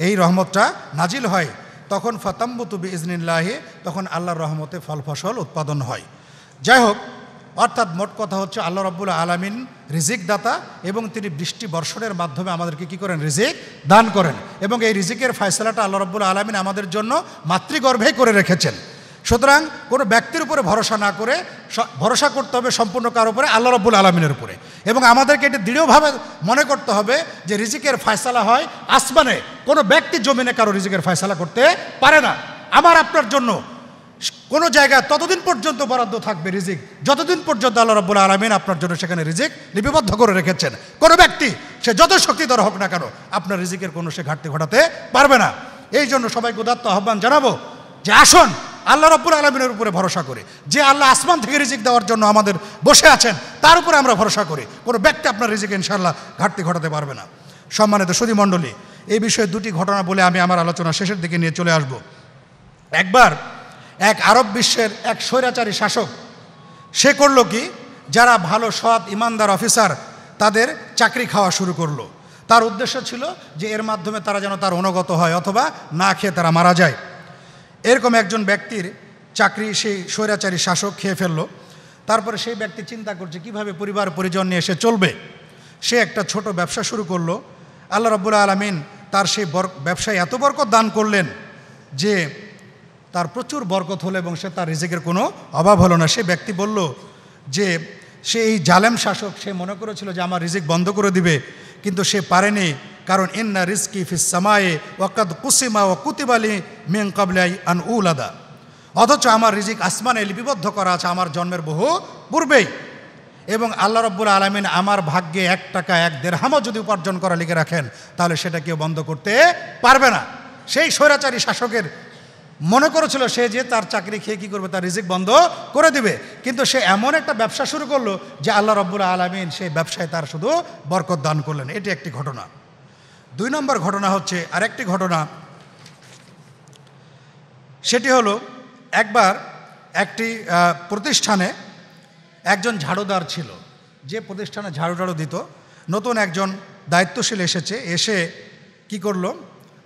এই রহমতটা নাজিল হয় তখন ফাতাম্বুতু ইজনিল্লাহে তখন আল্লাহর রহমতে ফল ফসল উৎপাদন হয় যাই হোক অর্থাৎ মোট কথা হচ্ছে আল্লাহ রব্বুল আলমিন রিজিক দাতা এবং তিনি বৃষ্টি বর্ষণের মাধ্যমে আমাদেরকে কি করেন রিজিক দান করেন এবং এই রিজিকের ফয়সলাটা আল্লাহ রব্বুল আলমিন আমাদের জন্য মাতৃগর্ভেই করে রেখেছেন সুতরাং কোনো ব্যক্তির উপরে ভরসা না করে ভরসা করতে হবে সম্পূর্ণ কার উপরে আল্লাহ রব্বুল আলমিনের উপরে এবং আমাদেরকে এটি দৃঢ়ভাবে মনে করতে হবে যে রিজিকের ফায়সালা হয় আসমানে কোনো ব্যক্তি জমিনে কারো রিজিকের ফায়সালা করতে পারে না আমার আপনার জন্য কোনো জায়গায় ততদিন পর্যন্ত বরাদ্দ থাকবে রিজিক যতদিন পর্যন্ত আল্লাহ রব্বুল আলমিন আপনার জন্য সেখানে রিজিক লিপিবদ্ধ করে রেখেছেন কোনো ব্যক্তি সে যত শক্তিধর হোক না কেন আপনার রিজিকের কোনো সে ঘাটতি ঘটাতে পারবে না এই জন্য সবাইকে উদাত্ত আহ্বান জানাবো যে আসুন আল্লাহ রব্বুল আলমিনের উপরে ভরসা করে যে আল্লাহ আসমান থেকে রিজিক দেওয়ার জন্য আমাদের বসে আছেন তার উপরে আমরা ভরসা করি কোনো ব্যক্তি আপনার রিজিক ইনশাল্লাহ ঘাটতি ঘটাতে পারবে না সম্মানিত মণ্ডলী এই বিষয়ে দুটি ঘটনা বলে আমি আমার আলোচনা শেষের দিকে নিয়ে চলে আসব একবার এক আরব বিশ্বের এক স্বৈরাচারী শাসক সে করলো কি যারা ভালো সৎ ইমানদার অফিসার তাদের চাকরি খাওয়া শুরু করলো তার উদ্দেশ্য ছিল যে এর মাধ্যমে তারা যেন তার অনুগত হয় অথবা না খেয়ে তারা মারা যায় এরকম একজন ব্যক্তির চাকরি সেই স্বৈরাচারী শাসক খেয়ে ফেললো তারপরে সেই ব্যক্তি চিন্তা করছে কিভাবে পরিবার পরিজন নিয়ে সে চলবে সে একটা ছোট ব্যবসা শুরু করলো আল্লাহ রব্বুল আলমিন তার সেই ব্যবসায় এত বরকত দান করলেন যে তার প্রচুর বরকত হলো এবং সে তার রিজিকের কোনো অভাব হলো না সে ব্যক্তি বলল যে সে এই জালেম শাসক সে মনে করেছিল যে আমার রিজিক বন্ধ করে দিবে কিন্তু সে পারেনি কারণ ইন্না রিস্কি ফিসামায়ে ওয়াকাদ কুসিমা ও কুতিবালি মেং কাবলাই আন উলাদা অথচ আমার রিজিক আসমানে লিপিবদ্ধ করা আছে আমার জন্মের বহু পূর্বেই এবং আল্লাহ রব্বুল আলমিন আমার ভাগ্যে এক টাকা এক দেড়হামও যদি উপার্জন করা লিখে রাখেন তাহলে সেটা কেউ বন্ধ করতে পারবে না সেই স্বৈরাচারী শাসকের মনে করেছিল সে যে তার চাকরি খেয়ে কী করবে তার রিজিক বন্ধ করে দিবে কিন্তু সে এমন একটা ব্যবসা শুরু করলো যে আল্লাহ রব্বুল আলমিন সেই ব্যবসায় তার শুধু বরকত দান করলেন এটি একটি ঘটনা দুই নম্বর ঘটনা হচ্ছে আরেকটি ঘটনা সেটি হলো একবার একটি প্রতিষ্ঠানে একজন ঝাড়ুদার ছিল যে প্রতিষ্ঠানে ঝাড়ু ঝাড়ু দিত নতুন একজন দায়িত্বশীল এসেছে এসে কি করলো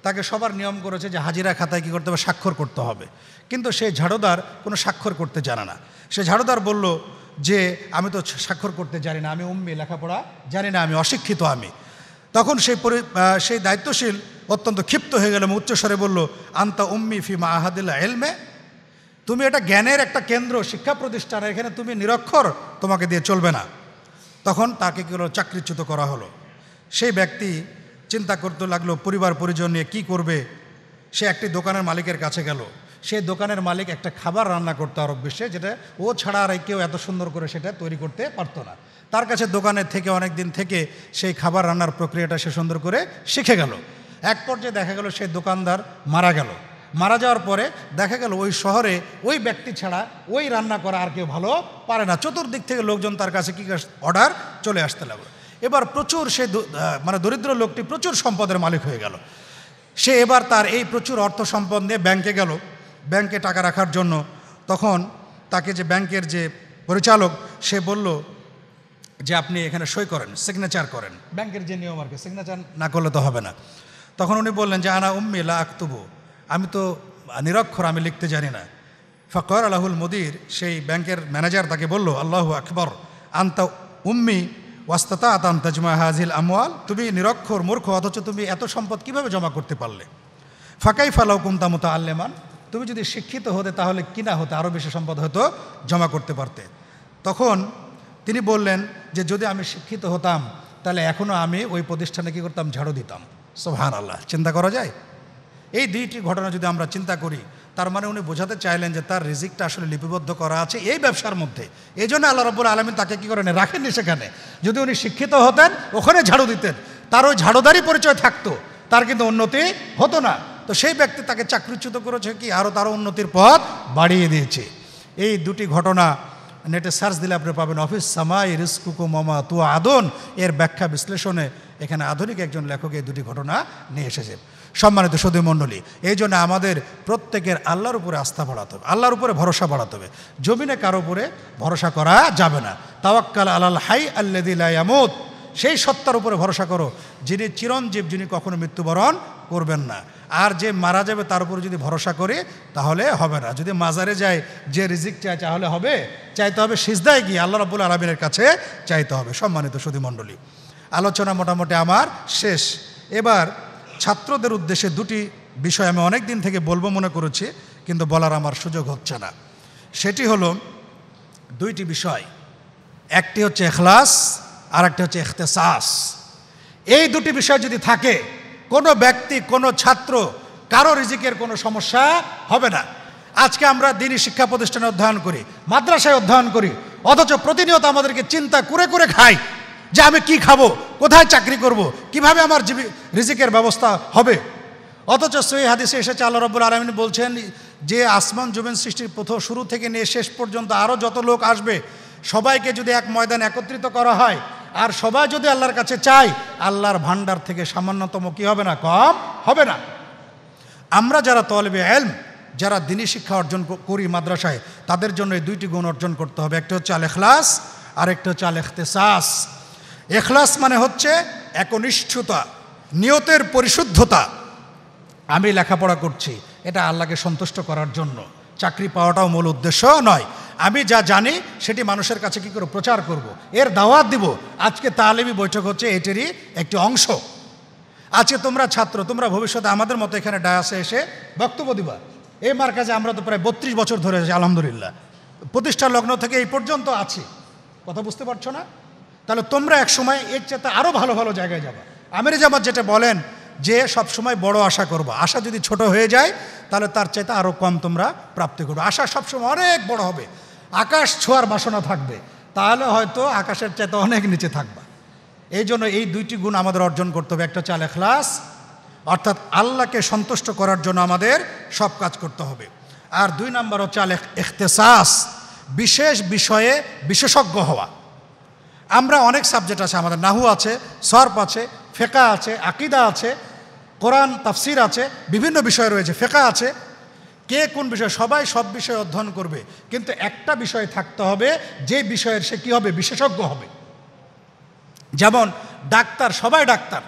তাকে সবার নিয়ম করেছে যে হাজিরা খাতায় কী করতে হবে স্বাক্ষর করতে হবে কিন্তু সেই ঝাড়ুদার কোনো স্বাক্ষর করতে জানে না সে ঝাড়ুদার বলল যে আমি তো স্বাক্ষর করতে জানি না আমি উম্মি লেখাপড়া জানি না আমি অশিক্ষিত আমি তখন সেই সেই দায়িত্বশীল অত্যন্ত ক্ষিপ্ত হয়ে গেল উচ্চস্বরে বলল আন্তা উম্মি ফি মা আহাদিল্লা এলমে তুমি এটা জ্ঞানের একটা কেন্দ্র শিক্ষা প্রতিষ্ঠান এখানে তুমি নিরক্ষর তোমাকে দিয়ে চলবে না তখন তাকে কি হলো চাকরিচ্যুত করা হলো সেই ব্যক্তি চিন্তা করতে লাগলো পরিবার পরিজন নিয়ে কী করবে সে একটি দোকানের মালিকের কাছে গেল সেই দোকানের মালিক একটা খাবার রান্না করতো আরব বিশ্বে যেটা ও ছাড়া আর কেউ এত সুন্দর করে সেটা তৈরি করতে পারতো না তার কাছে দোকানে থেকে অনেক দিন থেকে সেই খাবার রান্নার প্রক্রিয়াটা সে সুন্দর করে শিখে গেল এক পর্যায়ে দেখা গেল সেই দোকানদার মারা গেল মারা যাওয়ার পরে দেখা গেল ওই শহরে ওই ব্যক্তি ছাড়া ওই রান্না করা আর কেউ ভালো পারে না চতুর্দিক থেকে লোকজন তার কাছে কী অর্ডার চলে আসতে লাগলো এবার প্রচুর সে মানে দরিদ্র লোকটি প্রচুর সম্পদের মালিক হয়ে গেল সে এবার তার এই প্রচুর অর্থ সম্পদ নিয়ে ব্যাংকে গেল ব্যাংকে টাকা রাখার জন্য তখন তাকে যে ব্যাংকের যে পরিচালক সে বলল যে আপনি এখানে সই করেন সিগনেচার করেন ব্যাংকের যে নিয়ম আর কি সিগনেচার না করলে তো হবে না তখন উনি বললেন যে আনা উম্মি লা আক্তুবু আমি তো নিরক্ষর আমি লিখতে জানি না ফকর আলাহুল মদির সেই ব্যাংকের ম্যানেজার তাকে বলল আল্লাহ আকবর আন্তা উম্মি ওয়াস্তাতা আতান তাজমা হাজিল আমওয়াল তুমি নিরক্ষর মূর্খ অথচ তুমি এত সম্পদ কিভাবে জমা করতে পারলে ফাঁকাই ফালাও কুমতা মতো আল্লেমান তুমি যদি শিক্ষিত হতে তাহলে কিনা হতে আরও বেশি সম্পদ হয়তো জমা করতে পারতে তখন তিনি বললেন যে যদি আমি শিক্ষিত হতাম তাহলে এখনও আমি ওই প্রতিষ্ঠানে কী করতাম ঝাড়ু দিতাম সোহান আল্লাহ চিন্তা করা যায় এই দুইটি ঘটনা যদি আমরা চিন্তা করি তার মানে উনি বোঝাতে চাইলেন যে তার রিজিকটা আসলে লিপিবদ্ধ করা আছে এই ব্যবসার মধ্যে এই জন্য আল্লাহ রব্বুল আলমী তাকে কী করেন রাখেননি সেখানে যদি উনি শিক্ষিত হতেন ওখানে ঝাড়ু দিতেন তার ওই ঝাড়ুদারই পরিচয় থাকতো তার কিন্তু উন্নতি হতো না তো সেই ব্যক্তি তাকে চাকরিচ্যুত করেছে কি আরও তারও উন্নতির পথ বাড়িয়ে দিয়েছে এই দুটি ঘটনা নেটে সার্চ দিলে আপনি পাবেন অফিস সামাই রিস্কুকু মমা তু আদন এর ব্যাখ্যা বিশ্লেষণে এখানে আধুনিক একজন লেখক এই দুটি ঘটনা নিয়ে এসেছে সম্মানিত সদী মণ্ডলী এই জন্য আমাদের প্রত্যেকের আল্লাহর উপরে আস্থা বাড়াতে হবে আল্লাহর উপরে ভরসা বাড়াতে হবে জমিনে কারো উপরে ভরসা করা যাবে না তাওয়াক্কাল আলাল হাই আল্লাদিলামুদ সেই সত্তার উপরে ভরসা করো যিনি চিরঞ্জীব যিনি কখনো মৃত্যুবরণ করবেন না আর যে মারা যাবে তার উপর যদি ভরসা করে তাহলে হবে না যদি মাজারে যায় যে রিজিক চায় তাহলে হবে চাইতে হবে সিজদায় গিয়ে আল্লাহ রাবুল আলমিনের কাছে চাইতে হবে সম্মানিত সুধীমণ্ডলী আলোচনা মোটামুটি আমার শেষ এবার ছাত্রদের উদ্দেশ্যে দুটি বিষয় আমি অনেক দিন থেকে বলবো মনে করেছি কিন্তু বলার আমার সুযোগ হচ্ছে না সেটি হলো দুইটি বিষয় একটি হচ্ছে এখলাস আর একটি হচ্ছে এখতেসাস এই দুটি বিষয় যদি থাকে কোনো ব্যক্তি কোনো ছাত্র কারো রিজিকের কোনো সমস্যা হবে না আজকে আমরা দিনই শিক্ষা প্রতিষ্ঠানে অধ্যয়ন করি মাদ্রাসায় অধ্যয়ন করি অথচ প্রতিনিয়ত আমাদেরকে চিন্তা করে করে খাই যে আমি কি খাবো কোথায় চাকরি করব। কিভাবে আমার রিজিকের ব্যবস্থা হবে অথচ সই হাদিসে এসেছে আল্লাহ রব্বুল আলমিন বলছেন যে আসমান জুবেন সৃষ্টির প্রথম শুরু থেকে নিয়ে শেষ পর্যন্ত আরও যত লোক আসবে সবাইকে যদি এক ময়দান একত্রিত করা হয় আর সবাই যদি আল্লাহর কাছে চাই আল্লাহর ভাণ্ডার থেকে সামান্যতম কী হবে না কম হবে না আমরা যারা তলবে এলম যারা দিনী শিক্ষা অর্জন করি মাদ্রাসায় তাদের জন্য এই দুইটি গুণ অর্জন করতে হবে একটা হচ্ছে আল এখলাস আর একটা হচ্ছে আল এখতেসাস এখলাস মানে হচ্ছে একনিষ্ঠতা নিয়তের পরিশুদ্ধতা আমি লেখাপড়া করছি এটা আল্লাহকে সন্তুষ্ট করার জন্য চাকরি পাওয়াটাও মূল উদ্দেশ্য নয় আমি যা জানি সেটি মানুষের কাছে কি করে প্রচার করব। এর দাওয়াত দিব আজকে তালেমি বৈঠক হচ্ছে এটিরই একটি অংশ আজকে তোমরা ছাত্র তোমরা ভবিষ্যতে আমাদের মতো এখানে ডায়াসে এসে বক্তব্য দিবা এই মার্কাজে আমরা তো প্রায় বত্রিশ বছর ধরে আছি আলহামদুলিল্লাহ প্রতিষ্ঠা লগ্ন থেকে এই পর্যন্ত আছি কথা বুঝতে পারছো না তাহলে তোমরা এক সময় এর চেয়ে আরও ভালো ভালো জায়গায় যাবে আমির জামাত যেটা বলেন যে সব সময় বড় আশা করবো আশা যদি ছোট হয়ে যায় তাহলে তার চাইতে আরও কম তোমরা প্রাপ্তি করবে আশা সবসময় অনেক বড় হবে আকাশ ছোঁয়ার বাসনা থাকবে তাহলে হয়তো আকাশের চাইতে অনেক নিচে থাকবা এই জন্য এই দুইটি গুণ আমাদের অর্জন করতে হবে একটা চালে খ্লাস অর্থাৎ আল্লাহকে সন্তুষ্ট করার জন্য আমাদের সব কাজ করতে হবে আর দুই নম্বর হচ্ছে আলে এখতেসাস বিশেষ বিষয়ে বিশেষজ্ঞ হওয়া আমরা অনেক সাবজেক্ট আছে আমাদের নাহু আছে সর্প আছে ফেকা আছে আকিদা আছে কোরআন তাফসির আছে বিভিন্ন বিষয় রয়েছে ফেকা আছে কে কোন বিষয় সবাই সব বিষয় অধ্যয়ন করবে কিন্তু একটা বিষয় থাকতে হবে যে বিষয়ের সে কী হবে বিশেষজ্ঞ হবে যেমন ডাক্তার সবাই ডাক্তার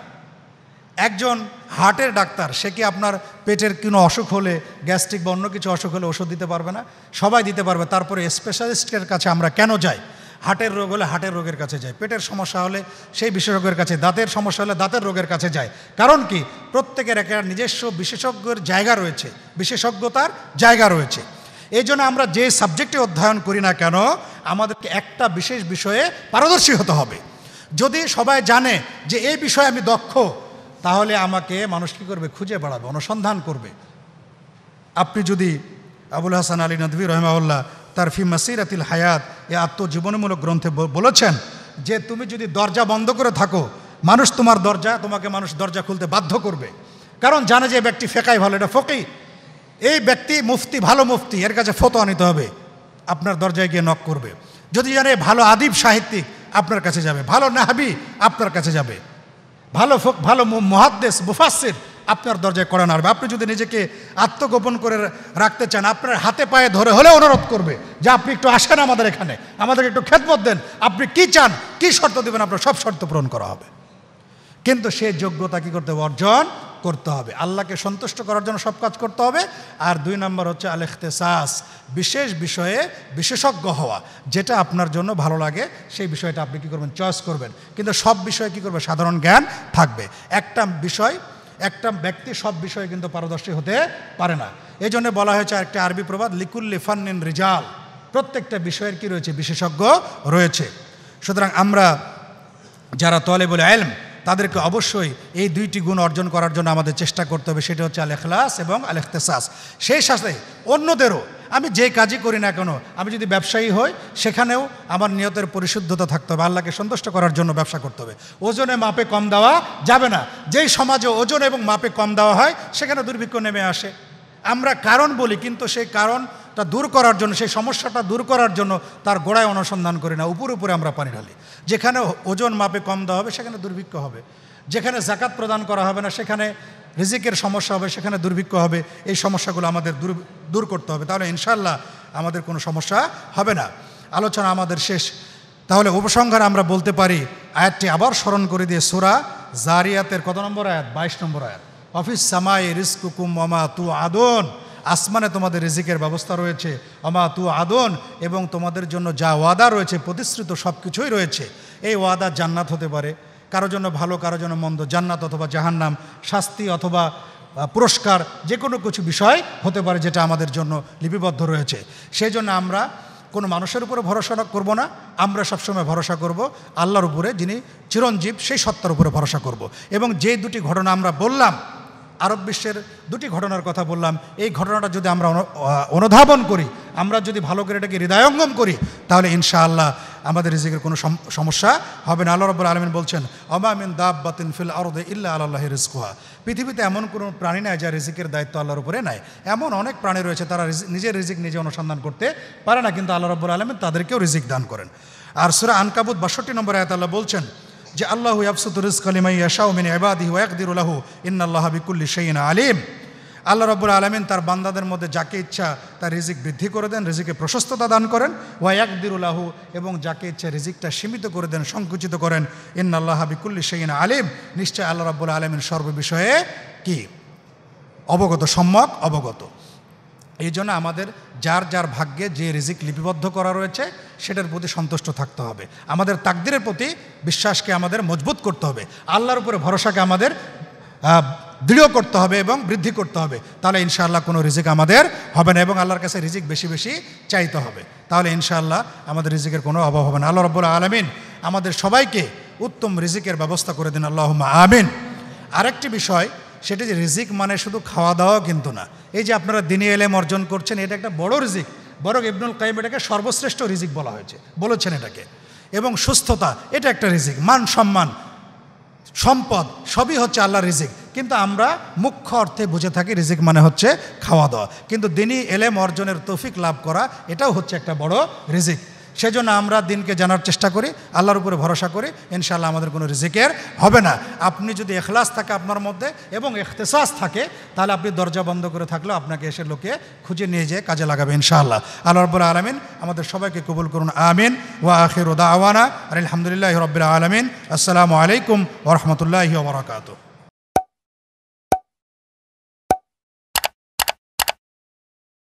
একজন হার্টের ডাক্তার সে কি আপনার পেটের কোনো অসুখ হলে গ্যাস্ট্রিক বা অন্য কিছু অসুখ হলে ওষুধ দিতে পারবে না সবাই দিতে পারবে তারপরে স্পেশালিস্টের কাছে আমরা কেন যাই হার্টের রোগ হলে হার্টের রোগের কাছে যায় পেটের সমস্যা হলে সেই বিশেষজ্ঞের কাছে দাঁতের সমস্যা হলে দাঁতের রোগের কাছে যায় কারণ কি প্রত্যেকের একটা নিজস্ব বিশেষজ্ঞের জায়গা রয়েছে বিশেষজ্ঞতার জায়গা রয়েছে এই জন্য আমরা যে সাবজেক্টে অধ্যয়ন করি না কেন আমাদেরকে একটা বিশেষ বিষয়ে পারদর্শী হতে হবে যদি সবাই জানে যে এই বিষয়ে আমি দক্ষ তাহলে আমাকে মানুষ কী করবে খুঁজে বেড়াবে অনুসন্ধান করবে আপনি যদি আবুল হাসান আলী নদী রহমাউল্লাহ তার ফি মাসিরাতিল হায়াত এ আত্মজীবনীমূলক গ্রন্থে বলেছেন যে তুমি যদি দরজা বন্ধ করে থাকো মানুষ তোমার দরজা তোমাকে মানুষ দরজা খুলতে বাধ্য করবে কারণ জানে যে ব্যক্তি ফেকাই ভালো এটা ফকি এই ব্যক্তি মুফতি ভালো মুফতি এর কাছে ফতোয়া নিতে হবে আপনার দরজায় গিয়ে নক করবে যদি জানে ভালো আদিব সাহিত্যিক আপনার কাছে যাবে ভালো নাহাবি আপনার কাছে যাবে ভালো ভালো মহাদ্দেশ মুফাসির আপনার দরজায় করা নাড়বে আপনি যদি নিজেকে আত্মগোপন করে রাখতে চান আপনার হাতে পায়ে ধরে হলে অনুরোধ করবে যে আপনি একটু আসেন আমাদের এখানে আমাদেরকে একটু খেদমত দেন আপনি কি চান কি শর্ত দেবেন আপনার সব শর্ত পূরণ করা হবে কিন্তু সে যোগ্যতা কী করতে হবে অর্জন করতে হবে আল্লাহকে সন্তুষ্ট করার জন্য সব কাজ করতে হবে আর দুই নম্বর হচ্ছে আলেখতে সাস বিশেষ বিষয়ে বিশেষজ্ঞ হওয়া যেটা আপনার জন্য ভালো লাগে সেই বিষয়টা আপনি কী করবেন চয়েস করবেন কিন্তু সব বিষয়ে কী করবে সাধারণ জ্ঞান থাকবে একটা বিষয় একটা ব্যক্তি সব বিষয়ে কিন্তু পারদর্শী হতে পারে না এই জন্য বলা হয়েছে একটা আরবি প্রবাদ লিকুল্লি ফান্নিন রিজাল প্রত্যেকটা বিষয়ের কি রয়েছে বিশেষজ্ঞ রয়েছে সুতরাং আমরা যারা তলে বলে আলম তাদেরকে অবশ্যই এই দুইটি গুণ অর্জন করার জন্য আমাদের চেষ্টা করতে হবে সেটা হচ্ছে আল এখলাস এবং আল এখতেসাস সেই সাথে অন্যদেরও আমি যে কাজই করি না কেন আমি যদি ব্যবসায়ী হই সেখানেও আমার নিয়তের পরিশুদ্ধতা থাকতে হবে আল্লাহকে সন্তুষ্ট করার জন্য ব্যবসা করতে হবে ওজনে মাপে কম দেওয়া যাবে না যেই সমাজে ওজন এবং মাপে কম দেওয়া হয় সেখানে দুর্ভিক্ষ নেমে আসে আমরা কারণ বলি কিন্তু সেই কারণটা দূর করার জন্য সেই সমস্যাটা দূর করার জন্য তার গোড়ায় অনুসন্ধান করি না উপর উপরে আমরা পানি ঢালি যেখানে ওজন মাপে কম দেওয়া হবে সেখানে দুর্ভিক্ষ হবে যেখানে জাকাত প্রদান করা হবে না সেখানে রিজিকের সমস্যা হবে সেখানে দুর্ভিক্ষ হবে এই সমস্যাগুলো আমাদের দূর দূর করতে হবে তাহলে ইনশাল্লাহ আমাদের কোনো সমস্যা হবে না আলোচনা আমাদের শেষ তাহলে উপসংহার আমরা বলতে পারি আয়াতটি আবার স্মরণ করে দিয়ে সুরা জারিয়াতের কত নম্বর আয়াত বাইশ নম্বর আয়াত অফিস সামাই রিস্কুকুম অমা তু আদন আসমানে তোমাদের রিজিকের ব্যবস্থা রয়েছে অমা তু আদন এবং তোমাদের জন্য যা ওয়াদা রয়েছে প্রতিশ্রুত সব কিছুই রয়েছে এই ওয়াদা জান্নাত হতে পারে কারো জন্য ভালো কারো জন্য মন্দ জান্নাত অথবা জাহান্নাম শাস্তি অথবা পুরস্কার যে কোনো কিছু বিষয় হতে পারে যেটা আমাদের জন্য লিপিবদ্ধ রয়েছে সেই জন্য আমরা কোনো মানুষের উপরে ভরসা করব না আমরা সবসময় ভরসা করব আল্লাহর উপরে যিনি চিরঞ্জীব সেই সত্তার উপরে ভরসা করব। এবং যে দুটি ঘটনা আমরা বললাম আরব বিশ্বের দুটি ঘটনার কথা বললাম এই ঘটনাটা যদি আমরা অনুধাবন করি আমরা যদি ভালো করে এটাকে হৃদয়ঙ্গম করি তাহলে ইনশাআল্লাহ আমাদের রিজিকের কোনো সমস্যা হবে না আল্লাহ রব্বুল আলমিন বলছেন অমামিন বাতিন ফিল আরদে ইল্লা আল্লাহ রিজকুহা পৃথিবীতে এমন কোনো প্রাণী নাই যা রিজিকের দায়িত্ব আল্লাহর উপরে নাই এমন অনেক প্রাণী রয়েছে তারা নিজের রিজিক নিজে অনুসন্ধান করতে পারে না কিন্তু আল্লাহ রব্বুল আলমিন তাদেরকেও রিজিক দান করেন আর সুরা আনকাবুত বাষট্টি নম্বর আয়াত আল্লাহ বলছেন যে আল্লাহ ইয়াবসুদ রিস্ক আলিমাই শাহ মিন এবাদি ওয়াকদিরুল্লাহ ইন্না আল্লাহ বিকুল্লি শাইন আলিম আল্লাহ রব্বুল আলমিন তার বান্দাদের মধ্যে যাকে ইচ্ছা তার রিজিক বৃদ্ধি করে দেন রিজিকে প্রশস্ততা দান করেন ওয়াকদিরুল্লাহু এবং যাকে ইচ্ছা রিজিকটা সীমিত করে দেন সংকুচিত করেন আল্লাহ হাবিকুল্লি সেইন আলিম নিশ্চয় আল্লাহ রব্বুল আলমিন সর্ববিষয়ে কি অবগত সম্যক অবগত এই জন্য আমাদের যার যার ভাগ্যে যে রিজিক লিপিবদ্ধ করা রয়েছে সেটার প্রতি সন্তুষ্ট থাকতে হবে আমাদের তাকদিরের প্রতি বিশ্বাসকে আমাদের মজবুত করতে হবে আল্লাহর উপরে ভরসাকে আমাদের দৃঢ় করতে হবে এবং বৃদ্ধি করতে হবে তাহলে ইনশাআল্লাহ কোনো রিজিক আমাদের হবে না এবং আল্লাহর কাছে রিজিক বেশি বেশি চাইতে হবে তাহলে ইনশাআল্লাহ আমাদের রিজিকের কোনো অভাব হবে না আল্লাহ রব্বুল আলমিন আমাদের সবাইকে উত্তম রিজিকের ব্যবস্থা করে দিন আল্লাহ আমিন আরেকটি বিষয় সেটি যে রিজিক মানে শুধু খাওয়া দাওয়া কিন্তু না এই যে আপনারা দিনে এলেম অর্জন করছেন এটা একটা বড় রিজিক বরং ইবনুল কাইম এটাকে সর্বশ্রেষ্ঠ রিজিক বলা হয়েছে বলেছেন এটাকে এবং সুস্থতা এটা একটা রিজিক মান সম্মান সম্পদ সবই হচ্ছে আল্লাহ রিজিক কিন্তু আমরা মুখ্য অর্থে বুঝে থাকি রিজিক মানে হচ্ছে খাওয়া দাওয়া কিন্তু দিনই এলেম অর্জনের তৌফিক লাভ করা এটাও হচ্ছে একটা বড় রিজিক সেজন্য আমরা দিনকে জানার চেষ্টা করি আল্লাহর উপরে ভরসা করি ইনশাআল্লাহ আমাদের কোনো রিজিকের হবে না আপনি যদি এখলাস থাকে আপনার মধ্যে এবং এখতেসাস থাকে তাহলে আপনি দরজা বন্ধ করে থাকলেও আপনাকে এসে লোকে খুঁজে নিয়ে যেয়ে কাজে লাগাবে ইনশাআল্লাহ আল্লাহ উপরে আলমিন আমাদের সবাইকে কবুল করুন আমিন ওয়া আখির উদা আওয়ানা আলহামদুলিল্লাহ রবিল আলমিন আসসালামু আলাইকুম ওরহমতুল্লাহ ওবরাকাতু